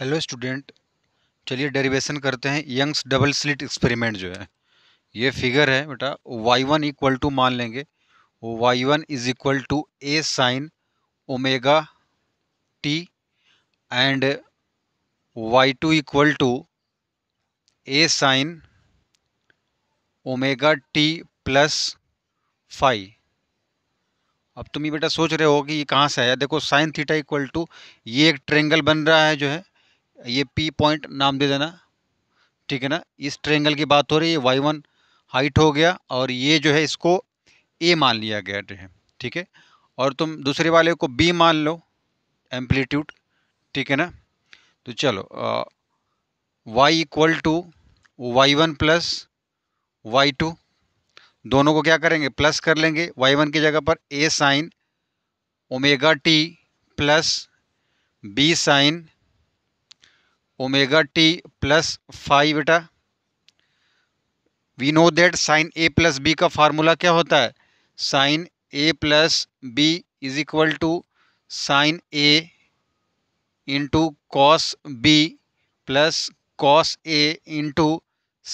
hello student चलिए derivation करते हैं यंग्स डबल स्लिट एक्सपेरिमेंट जो है ये फिगर है बेटा वाई वन इक्वल टू मान लेंगे Y one is equal to A sine omega T and Y two equal to A sine omega T plus five अब तुम ये बेटा सोच रहे हो कि ये कहाँ से आया देखो साइन थीटा इक्वल टू ये एक ट्रेंगल बन रहा है जो है ये पी पॉइंट नाम दे देना ठीक है ना इस ट्रेंगल की बात हो रही है वाई वन हाइट हो गया और ये जो है इसको ए मान लिया गया जो है ठीक है और तुम दूसरे वाले को बी मान लो एम्पलीट्यूड ठीक है ना तो चलो Y equal to Y one plus Y two दोनों को क्या करेंगे प्लस कर लेंगे वाई वन की जगह पर A sine omega T plus B sine omega T plus five बेटा we know that sine A plus B का फार्मूला क्या होता है sine A plus B is equal to sine A into cos B plus cos A into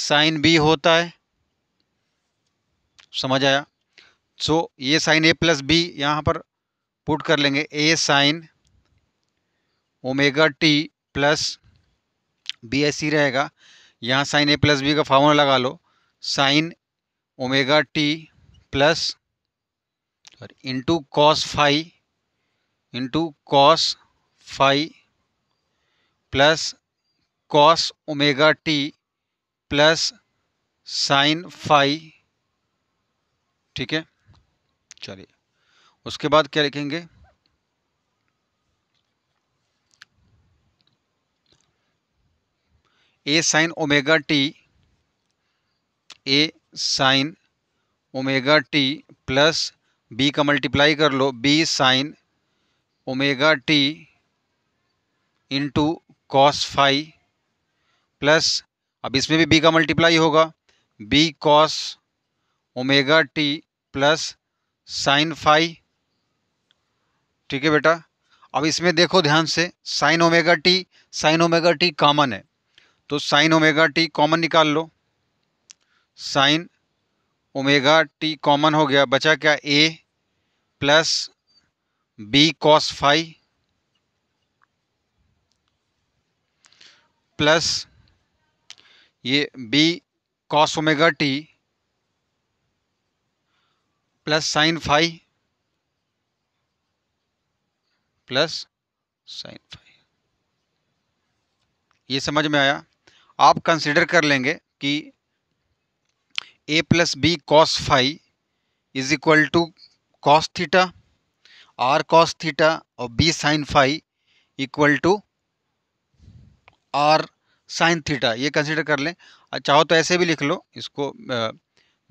sine B होता है समझ आया सो ये साइन ए प्लस बी यहाँ पर पुट कर लेंगे A sine omega T plus B S C रहेगा यहाँ साइन ए प्लस बी का फार्मूला लगा लो साइन ओमेगा टी प्लस और into cos phi into cos phi plus cos omega T plus sine phi ठीक है चलिए उसके बाद क्या लिखेंगे A sine omega T A sine omega T plus B का मल्टीप्लाई कर लो B sine omega T into cos phi plus अब इसमें भी बी का मल्टीप्लाई होगा B cos omega T plus sine phi ठीक है बेटा अब इसमें देखो ध्यान से sine omega T sine omega T common है तो साइन ओमेगा टी कॉमन निकाल लो साइन ओमेगा टी कॉमन हो गया बचा क्या A plus B cos phi plus ये B cos omega T plus sine phi plus sine phi ये समझ में आया आप कंसिडर कर लेंगे कि a plus B cos phi is equal to cos theta R cos theta और B sine phi equal to R sine theta ये कंसिडर कर लें चाहो तो ऐसे भी लिख लो इसको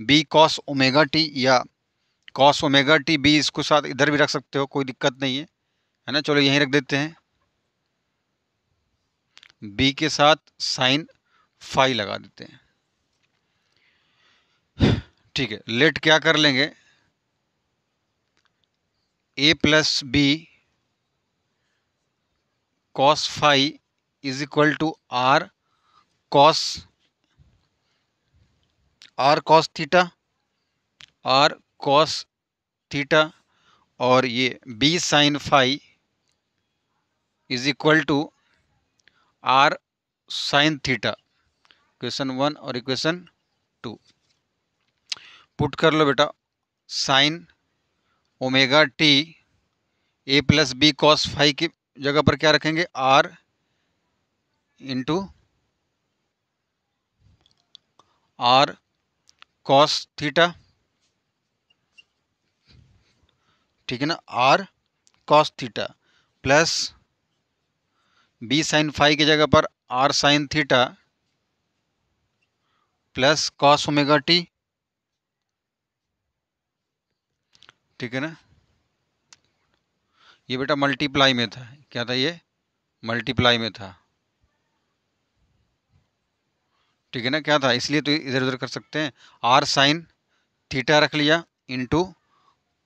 बी कॉस ओमेगा टी या कॉस ओमेगा टी बी इसको साथ इधर भी रख सकते हो कोई दिक्कत नहीं है है ना चलो यहीं रख देते हैं बी के साथ साइन फाई लगा देते हैं ठीक है लेट क्या कर लेंगे A plus B cos phi is equal to R cos R cos theta R cos theta और ये B sine phi is equal to R sine theta equation one और इक्वेशन टू पुट कर लो बेटा sine omega T A plus B cos five की जगह पर क्या रखेंगे R into R cos theta ठीक है ना R cos theta plus B sine five की जगह पर R sine theta plus cos omega T ठीक है ना ये बेटा मल्टीप्लाई में था क्या था ये मल्टीप्लाई में था ठीक है ना क्या था इसलिए तो इधर उधर कर सकते हैं आर साइन थीटा रख लिया इंटू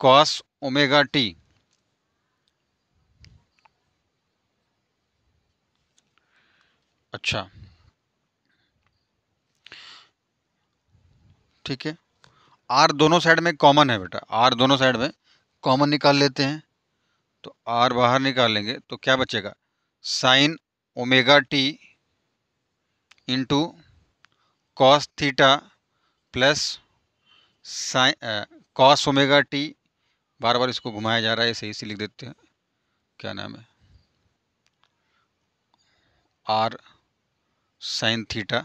कॉस ओमेगा टी अच्छा ठीक है आर दोनों साइड में कॉमन है बेटा आर दोनों साइड में कॉमन निकाल लेते हैं तो आर बाहर निकाल लेंगे तो क्या बचेगा sine omega T into cos theta plus sine cos omega T बार बार इसको घुमाया जा रहा है सही से लिख देते हैं क्या नाम है R sine theta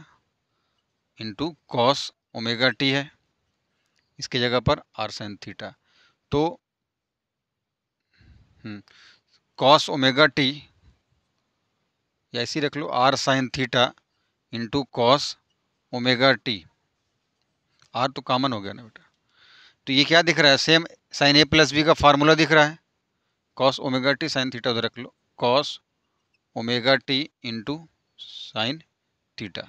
into cos omega T है इसके जगह पर आर साइन थीटा तो कॉस ओमेगा टी या ऐसी रख लो R sine theta into cos omega T R तो कॉमन हो गया ना बेटा तो ये क्या दिख रहा है same sine A plus B का फार्मूला दिख रहा है cos omega T sine theta उधर रख लो cos omega T into sine theta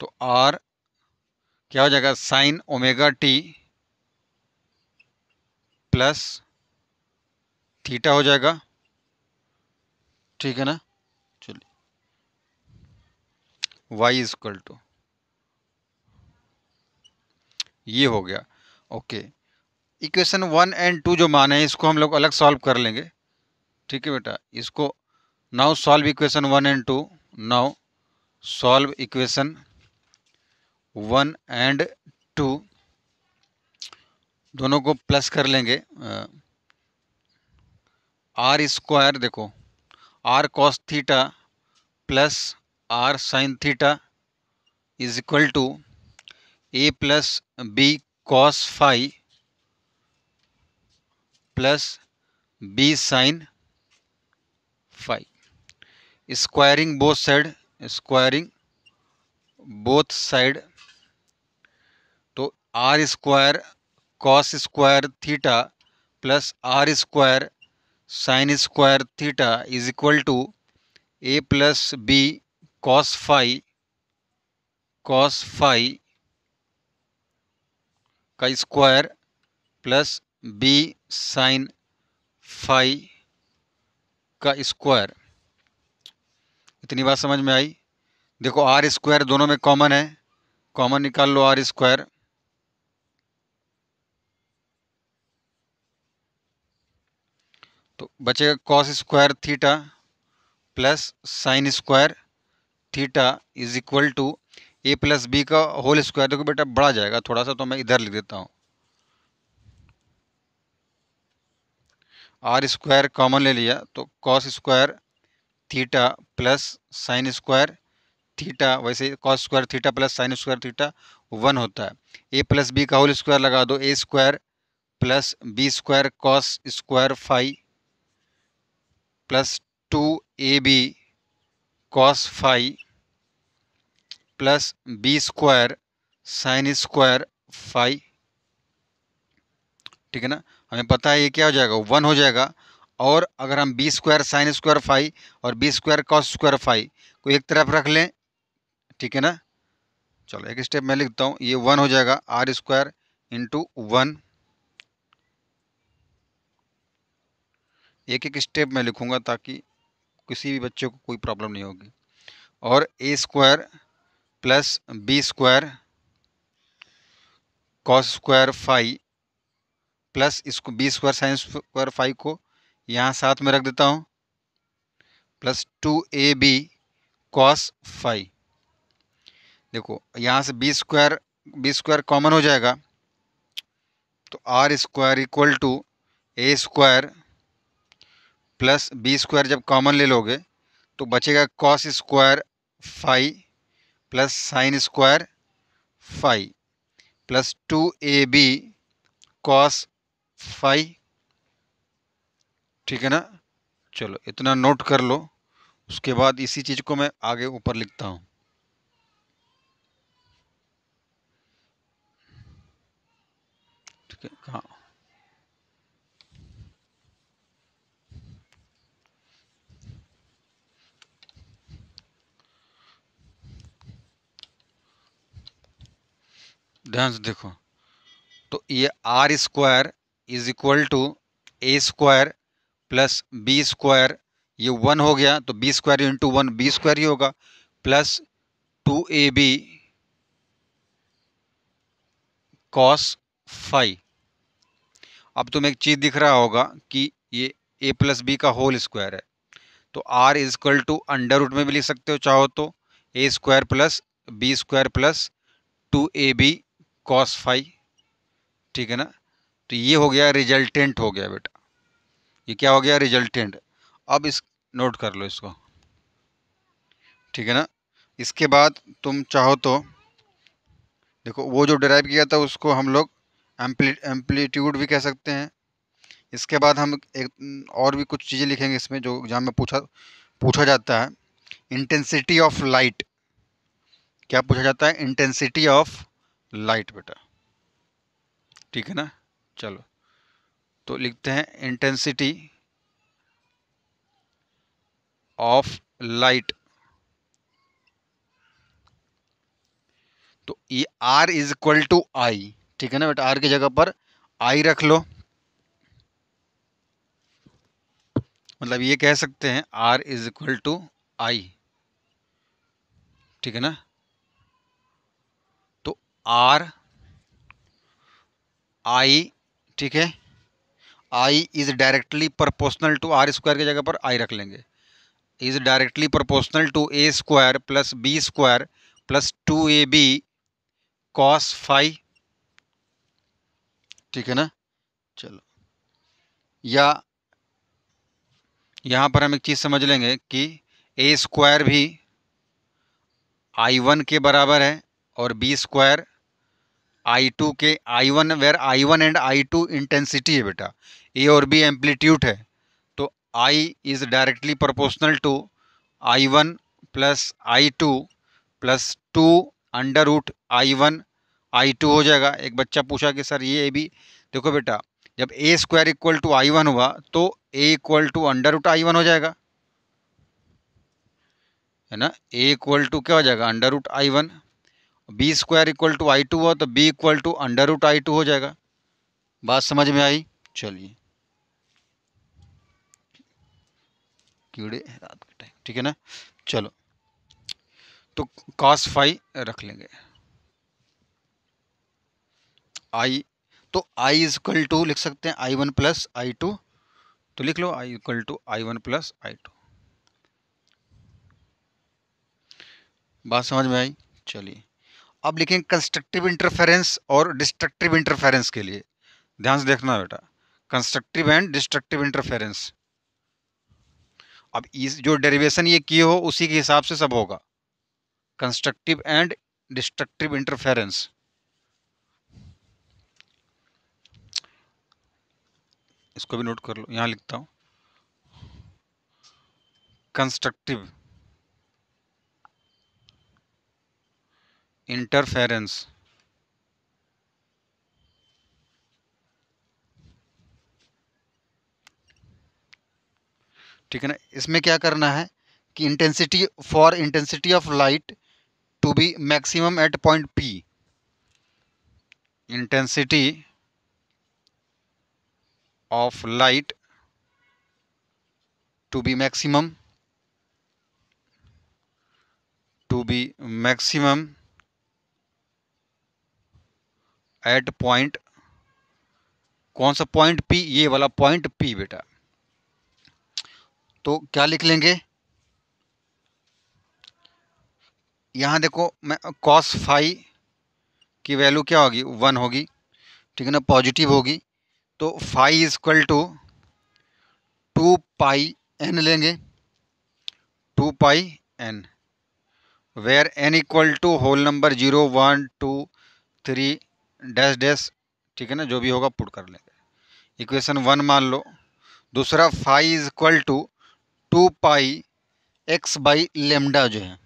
तो आर क्या हो जाएगा sine omega T plus theta हो जाएगा ठीक है ना चलिए वाई इजक्वल टू ये हो गया okay equation one and two जो माने हैं इसको हम लोग अलग सॉल्व कर लेंगे ठीक है बेटा इसको now solve equation 1 and 2 now solve equation 1 and 2 दोनों को प्लस कर लेंगे आर स्क्वायर देखो R cos theta plus R sine theta is equal to A plus B cos five plus B sine five squaring both side squaring both side तो R square cos square theta plus R square sine square theta is equal to A plus B cos five cos five का square plus B sine five का square इतनी बात समझ में आई देखो are square दोनों में कॉमन है कॉमन निकाल लो आर स्क्वायर तो बचेगा cos square theta plus sine square theta is equal to A plus B का होल स्क्वायर देखो बेटा बढ़ा जाएगा थोड़ा सा तो मैं इधर लिख देता हूँ आर स्क्वायर कॉमन ले लिया तो cos square theta plus sine square theta वैसे cos square theta plus sine square theta one होता है ए प्लस बी का होल स्क्वायर लगा दो A square plus B square cos square five plus two A B cos five plus B square sine square five ठीक है ना हमें पता है ये क्या हो जाएगा वन हो जाएगा और अगर हम B square sine square five और B square cos square five को एक तरफ रख लें ठीक है ना चलो एक स्टेप मैं लिखता हूँ ये वन हो जाएगा आर स्क्वायर इंटू वन एक एक स्टेप मैं लिखूँगा ताकि किसी भी बच्चे को कोई प्रॉब्लम नहीं होगी और A square plus B square cos square five plus इसको B square sine square five को यहाँ साथ में रख देता हूँ plus two A B cos five देखो यहाँ से B square B square common हो जाएगा तो R square equal to A square plus B square जब कॉमन ले लोगे तो बचेगा cos square five plus sine square five plus two A B cos five ठीक है ना चलो इतना नोट कर लो उसके बाद इसी चीज़ को मैं आगे ऊपर लिखता हूँ ठीक है हाँ ध्यान से देखो तो ये r square is equal to A square plus B square ये वन हो गया तो b square into one b square ही होगा plus two A B cos five अब तुम्हें एक चीज़ दिख रहा होगा कि ये ए प्लस बी का होल स्क्वायर है तो r is equal to under root में भी लिख सकते हो चाहो तो a square plus B square plus two A B cos five ठीक है ना तो ये हो गया रिजल्टेंट हो गया बेटा ये क्या हो गया रिजल्टेंट अब इस नोट कर लो इसको ठीक है ना इसके बाद तुम चाहो तो देखो वो जो डिराइव किया था उसको हम लोग एम्पली एम्पलीट्यूड भी कह सकते हैं इसके बाद हम एक और भी कुछ चीज़ें लिखेंगे इसमें जो एग्जाम में पूछा पूछा जाता है इंटेंसिटी ऑफ लाइट क्या पूछा जाता है इंटेंसिटी ऑफ लाइट बेटा ठीक है ना चलो तो लिखते हैं इंटेंसिटी ऑफ लाइट तो ये r is equal to I ठीक है ना बेटा आर की जगह पर आई रख लो मतलब ये कह सकते हैं r is equal to I ठीक है ना तो आर आई ठीक है I is directly proportional to r square की जगह पर आई रख लेंगे is directly proportional to A square plus B square plus two A B cos five ठीक है ना चलो या यहाँ पर हम एक चीज़ समझ लेंगे कि ए स्क्वायर भी आई वन के बराबर है और बी स्क्वायर आई टू के I one where I one and I two intensity है बेटा ए और बी एम्पलीट्यूड है तो I is directly proportional to I one plus I two plus two under root I one I two हो जाएगा एक बच्चा पूछा कि सर ये ए बी देखो बेटा जब a square equal to I one हुआ तो a equal to under root I one हो जाएगा है ना ए इक्वल टू क्या हो जाएगा under root I one b square equal to I two हुआ तो b equal to under root I two हो जाएगा बात समझ में आई चलिए कीड़े रात के टाइम ठीक है ना चलो तो कॉस फाइव रख लेंगे आई तो आई इजकल टू लिख सकते हैं I one plus I two तो लिख लो I equal to I one plus I two बात समझ में आई चलिए अब लिखेंगे कंस्ट्रक्टिव इंटरफेरेंस और डिस्ट्रक्टिव इंटरफेरेंस के लिए ध्यान से देखना बेटा कंस्ट्रक्टिव एंड डिस्ट्रक्टिव इंटरफेरेंस अब इस जो डेरिवेशन ये किए हो उसी के हिसाब से सब होगा कंस्ट्रक्टिव एंड डिस्ट्रक्टिव इंटरफेरेंस इसको भी नोट कर लो यहां लिखता हूं कंस्ट्रक्टिव इंटरफेरेंस ठीक है ना इसमें क्या करना है कि intensity for intensity of light to be maximum at point P intensity of light to be maximum to be maximum at point कौन सा पॉइंट पी ये वाला पॉइंट पी बेटा तो क्या लिख लेंगे यहाँ देखो मैं कॉस फाई की वैल्यू क्या होगी वन होगी ठीक है ना पॉजिटिव होगी तो phi is equal to two pi n लेंगे two pi n where n equal to whole number zero one two three dash dash ठीक है ना जो भी होगा पुट कर लेंगे इक्वेशन वन मान लो दूसरा phi is equal to two pi x by lambda जो है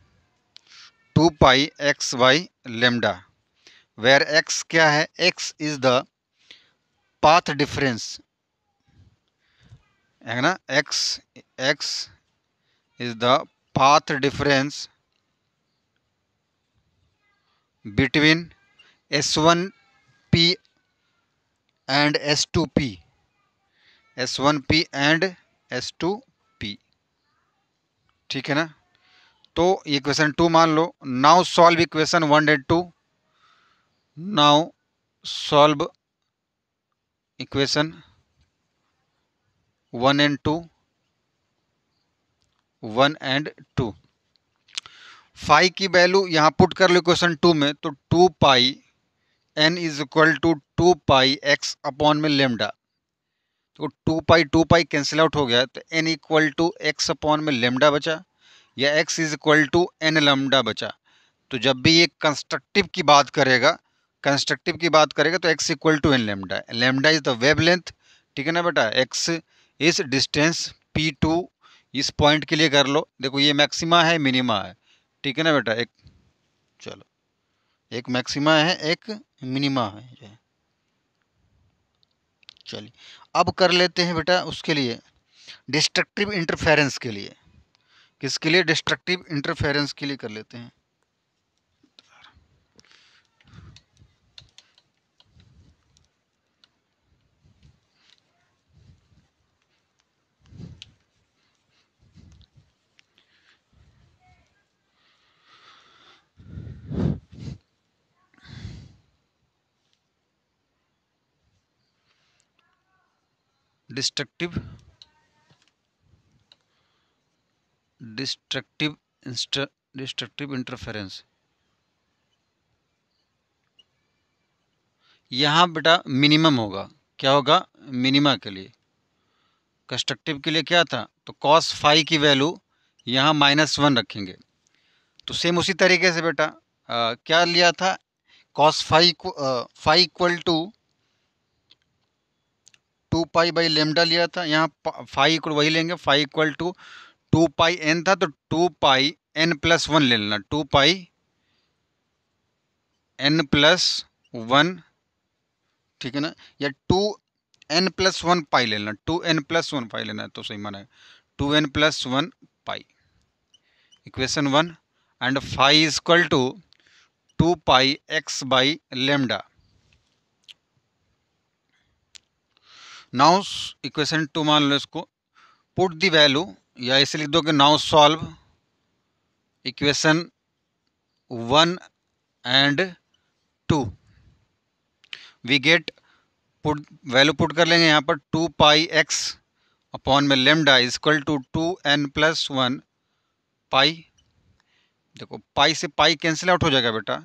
two pi x by lambda where x क्या है x is the path difference है ना x x is the path difference between S S one P and two P S one P and S two ठीक है ना तो ये question two मान लो now solve equation one and two now solve equation one and two one and two five की value यहां put कर लो क्वेश्चन टू में तो two pi n is equal to two pi x upon में lambda तो two pi two pi cancel out हो गया तो n equal to x upon में लेमडा बचा या x is equal to n lambda बचा तो जब भी ये कंस्ट्रक्टिव की बात करेगा कंस्ट्रक्टिव की बात करेगा तो x equal to n lambda lambda is the wavelength ठीक है ना बेटा x is distance P to इस पॉइंट के लिए कर लो देखो ये मैक्सिमा है मिनिमा है ठीक है ना बेटा एक चलो एक मैक्सिमा है एक मिनिमा है चलिए अब कर लेते हैं बेटा उसके लिए डिस्ट्रक्टिव इंटरफेरेंस के लिए किसके लिए डिस्ट्रक्टिव इंटरफेरेंस के लिए कर लेते हैं डिस्ट्रक्टिव डिस्ट्रक्टिव डिस्ट्रक्टिव इंटरफेरेंस यहाँ बेटा मिनिमम होगा क्या होगा मिनिमा के लिए कंस्ट्रक्टिव के लिए क्या था तो कॉस फाइव की वैल्यू यहाँ माइनस वन रखेंगे तो सेम उसी तरीके से बेटा आ, क्या लिया था cos five five equal to two pi by lambda लिया था यहाँ फाइव इक्वल वही लेंगे five equal to two pi n था तो two pi n plus one ले लेना two pi n plus one ठीक है ना या two n plus one pi ले लेना two n plus one pi लेना तो सही माना है two n plus one pi equation one and five equal to two pi x by lambda now equation two मान लो इसको पुट दी वैल्यू या इसे लिख दो कि now solve equation one and two we get put value put कर लेंगे यहाँ पर टू पाई एक्स अपॉन में lambda equal to two n plus one pi देखो पाई से पाई कैंसिल आउट हो जाएगा बेटा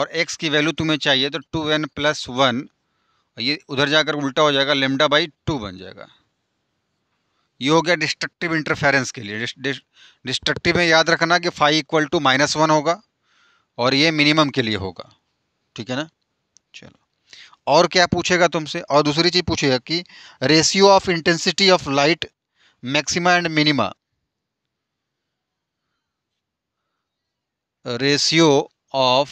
और एक्स की वैल्यू तुम्हें चाहिए तो टू एन प्लस वन ये उधर जाकर उल्टा हो जाएगा लेमडा बाई टू बन जाएगा ये हो गया डिस्ट्रक्टिव इंटरफेरेंस के लिए डिस्ट्रक्टिव में याद रखना कि five equal to minus one होगा और ये मिनिमम के लिए होगा ठीक है ना चलो और क्या पूछेगा तुमसे और दूसरी चीज़ पूछेगा कि ratio of intensity of light maxima and minima ratio of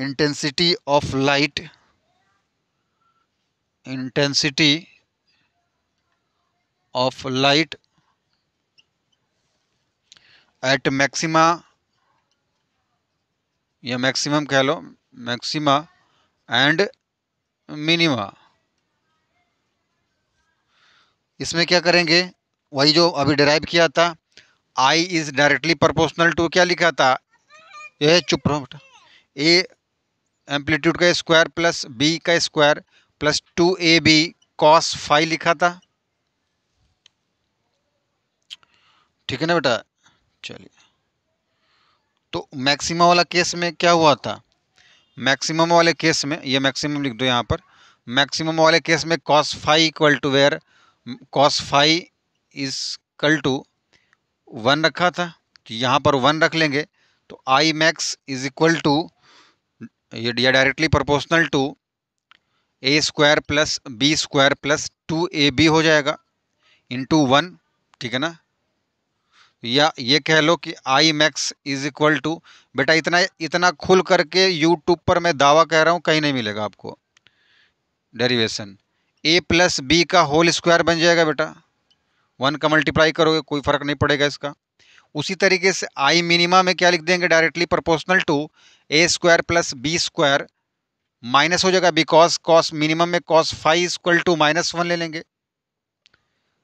intensity of light intensity of light at maxima या मैक्सिमम कह लो मैक्सिमा एंड मिनिमा इसमें क्या करेंगे वही जो अभी डिराइव किया था I is directly proportional to क्या लिखा था यह चुप ए एम्पलीट्यूड का स्क्वायर प्लस बी का square plus two A B cos five लिखा था ठीक है ना बेटा चलिए तो मैक्सिमम वाला केस में क्या हुआ था मैक्सिमम वाले केस में ये मैक्सिमम लिख दो यहाँ पर मैक्सिमम वाले केस में cos five equal to where cos five is equal to one रखा था तो यहाँ पर वन रख लेंगे तो I max is equal to ये directly proportional to A square plus B square plus two A b हो जाएगा इंटू वन ठीक है ना या ये कह लो कि I max is equal to बेटा इतना इतना खुल करके यूट्यूब पर मैं दावा कह रहा हूँ कहीं नहीं मिलेगा आपको डेरिवेशन ए प्लस बी का होल स्क्वायर बन जाएगा बेटा वन का मल्टीप्लाई करोगे कोई फर्क नहीं पड़ेगा इसका उसी तरीके से आई मिनिमा में क्या लिख देंगे directly proportional to A square plus B square minus हो जाएगा बिकॉज कॉस मिनिमम में cos five equal to minus one ले लेंगे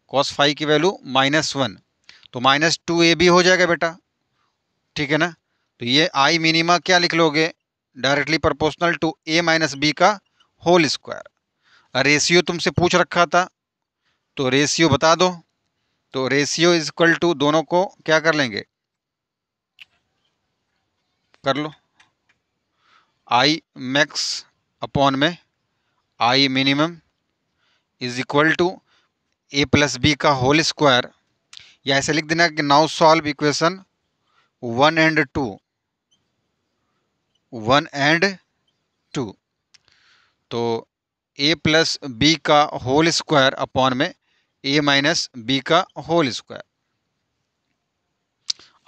कॉस फाइव की वैल्यू माइनस वन तो माइनस टू ए भी हो जाएगा बेटा ठीक है ना तो ये आई मिनिमा क्या लिख लोगे directly proportional to a minus b का होल स्क्वायर रेशियो तुमसे पूछ रखा था तो रेशियो बता दो तो रेशियो इज इक्वल टू दोनों को क्या कर लेंगे कर लो आई मैक्स अपॉन में I minimum is equal to A plus B का होल स्क्वायर या ऐसे लिख देना कि now solve equation one and two one and two तो ए प्लस बी का होल स्क्वायर अपॉन में ए माइनस बी का होल स्क्वायर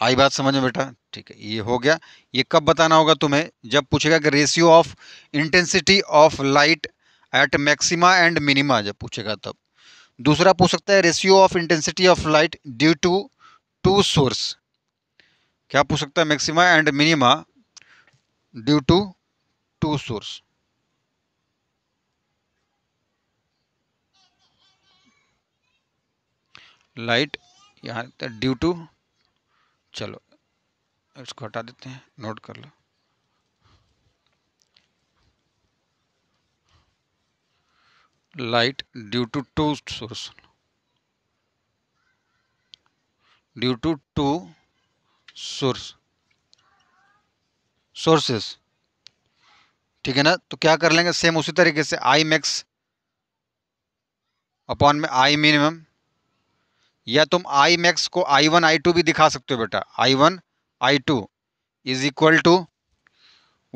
आई बात समझ में बेटा ठीक है ये हो गया ये कब बताना होगा तुम्हें जब पूछेगा कि ratio of intensity of light at maxima and minima जब पूछेगा तब दूसरा पूछ सकता है ratio of intensity of light due to two source क्या पूछ सकता है maxima and minima due to two source light यहाँ ड्यू टू चलो इसको हटा देते हैं नोट कर लो light due to two source due to two source sources ठीक है ना तो क्या कर लेंगे सेम उसी तरीके से आई मैक्स अपॉन में आई मिनिमम या तुम आई मैक्स को आई वन आई टू भी दिखा सकते हो बेटा I one I two is equal to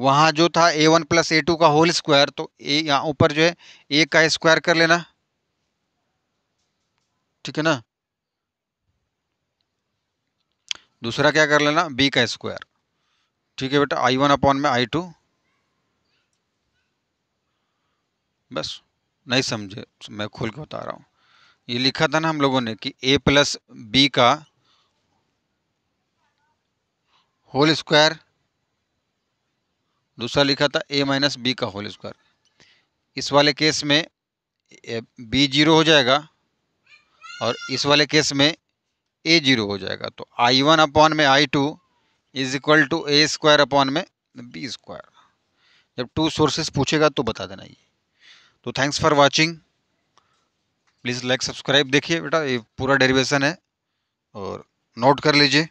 वहाँ जो था a one plus a two का होल स्क्वायर तो ए यहाँ ऊपर जो है ए का स्क्वायर कर लेना ठीक है ना दूसरा क्या कर लेना बी का स्क्वायर ठीक है बेटा आई वन अपॉन में आई टू बस नहीं समझे मैं खोल के बता रहा हूँ ये लिखा था ना हम लोगों ने कि ए प्लस बी का होल स्क्वायर दूसरा लिखा था ए माइनस बी का होल स्क्वायर इस वाले केस में बी जीरो हो जाएगा और इस वाले केस में ए जीरो हो जाएगा तो आई वन अपॉन में I two is equal to A square upon में बी स्क्वायर जब टू सोर्सेस पूछेगा तो बता देना ये तो thanks for watching please like subscribe देखिए बेटा ये पूरा डेरिवेशन है और नोट कर लीजिए